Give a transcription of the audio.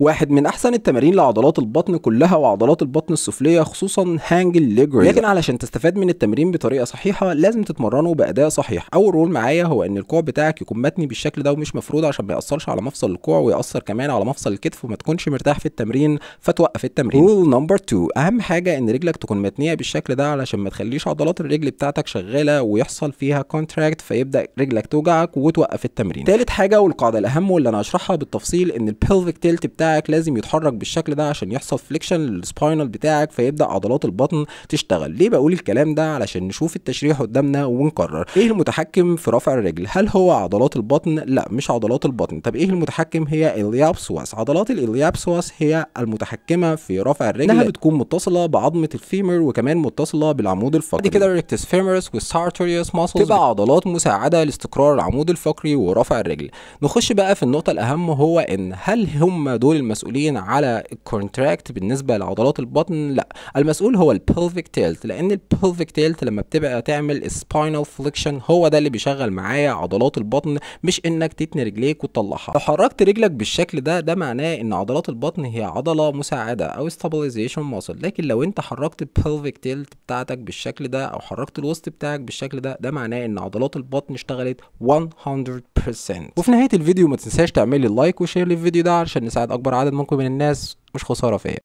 واحد من احسن التمارين لعضلات البطن كلها وعضلات البطن السفليه خصوصا هانج ليج لكن علشان تستفاد من التمرين بطريقه صحيحه لازم تتمرنه باداء صحيح اول رول معايا هو ان الكوع بتاعك يكون متني بالشكل ده ومش مفرود عشان ما ياثرش على مفصل الكوع وياثر كمان على مفصل الكتف وما تكونش مرتاح في التمرين فتوقف التمرين رول نمبر 2 اهم حاجه ان رجلك تكون متنيه بالشكل ده علشان ما تخليش عضلات الرجل بتاعتك شغاله ويحصل فيها كونتراكت فيبدا رجلك توجعك وتوقف التمرين ثالث حاجه والقاعده الاهم واللي انا هشرحها بالتفصيل ان البلفيك تيلت بتاع بتاعك لازم يتحرك بالشكل ده عشان يحصل فليكشن للسباينال بتاعك فيبدا عضلات البطن تشتغل ليه بقول الكلام ده علشان نشوف التشريح قدامنا ونقرر ايه المتحكم في رفع الرجل هل هو عضلات البطن لا مش عضلات البطن طب ايه المتحكم هي اليابسواس عضلات اليابسواس هي المتحكمه في رفع الرجل انها بتكون متصله بعظمه الفيمر وكمان متصله بالعمود الفقري بعد كده الريكتس فيمرس والسارتوريوس ماسلز تبقى عضلات مساعده لاستقرار العمود الفقري ورفع الرجل نخش بقى في النقطه الاهم هو ان هل هم دول المسؤولين على الكونتراكت بالنسبه لعضلات البطن لا المسؤول هو البلفيك تيلت لان البلفيك تيلت لما بتبقى تعمل سباينال فليكشن هو ده اللي بيشغل معايا عضلات البطن مش انك تتني رجليك وتطلعها لو حركت رجلك بالشكل ده ده معناه ان عضلات البطن هي عضله مساعده او ستابلايزيشن ماسل لكن لو انت حركت البلفيك تيلت بتاعتك بالشكل ده او حركت الوسط بتاعك بالشكل ده ده معناه ان عضلات البطن اشتغلت 100 وفي نهايه الفيديو ما تنساش تعملي لايك وشير للفيديو ده علشان نساعد اكبر عدد ممكن من الناس مش خساره فيا